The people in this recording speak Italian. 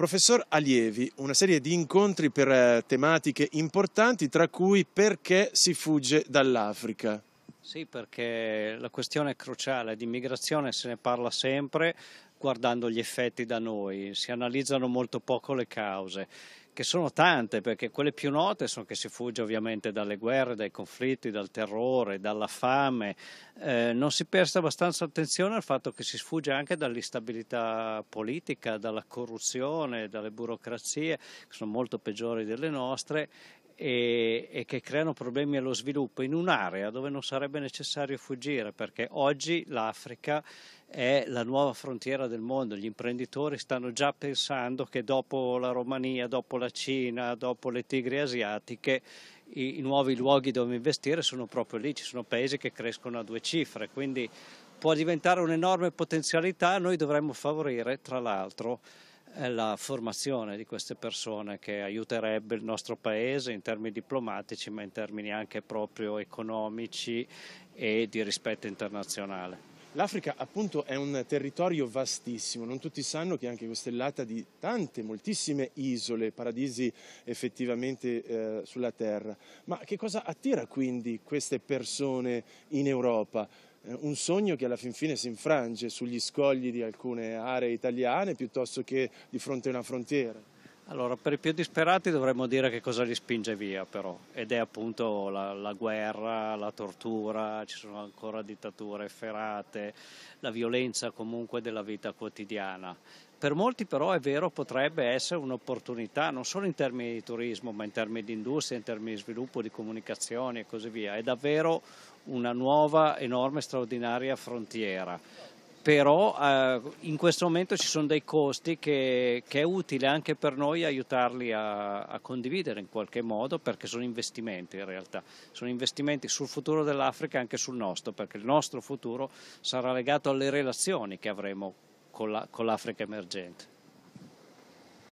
professor Alievi, una serie di incontri per eh, tematiche importanti, tra cui perché si fugge dall'Africa. Sì, perché la questione cruciale di immigrazione se ne parla sempre guardando gli effetti da noi, si analizzano molto poco le cause che sono tante, perché quelle più note sono che si fugge ovviamente dalle guerre, dai conflitti, dal terrore, dalla fame, eh, non si presta abbastanza attenzione al fatto che si sfugge anche dall'instabilità politica, dalla corruzione, dalle burocrazie, che sono molto peggiori delle nostre e, e che creano problemi allo sviluppo in un'area dove non sarebbe necessario fuggire perché oggi l'Africa è la nuova frontiera del mondo, gli imprenditori stanno già pensando che dopo la Romania, dopo la Cina, dopo le tigri asiatiche i, i nuovi luoghi dove investire sono proprio lì, ci sono paesi che crescono a due cifre, quindi può diventare un'enorme potenzialità, noi dovremmo favorire tra l'altro eh, la formazione di queste persone che aiuterebbe il nostro paese in termini diplomatici ma in termini anche proprio economici e di rispetto internazionale. L'Africa appunto è un territorio vastissimo, non tutti sanno che è anche costellata di tante, moltissime isole, paradisi effettivamente eh, sulla terra. Ma che cosa attira quindi queste persone in Europa? Eh, un sogno che alla fin fine si infrange sugli scogli di alcune aree italiane piuttosto che di fronte a una frontiera. Allora, per i più disperati dovremmo dire che cosa li spinge via però, ed è appunto la, la guerra, la tortura, ci sono ancora dittature ferate, la violenza comunque della vita quotidiana. Per molti però è vero potrebbe essere un'opportunità, non solo in termini di turismo, ma in termini di industria, in termini di sviluppo, di comunicazioni e così via. È davvero una nuova, enorme, straordinaria frontiera però eh, in questo momento ci sono dei costi che, che è utile anche per noi aiutarli a, a, condividere in qualche modo perché sono investimenti in realtà, sono investimenti sul futuro dell'Africa e anche sul nostro perché il nostro futuro sarà legato alle relazioni che avremo con l'Africa emergente.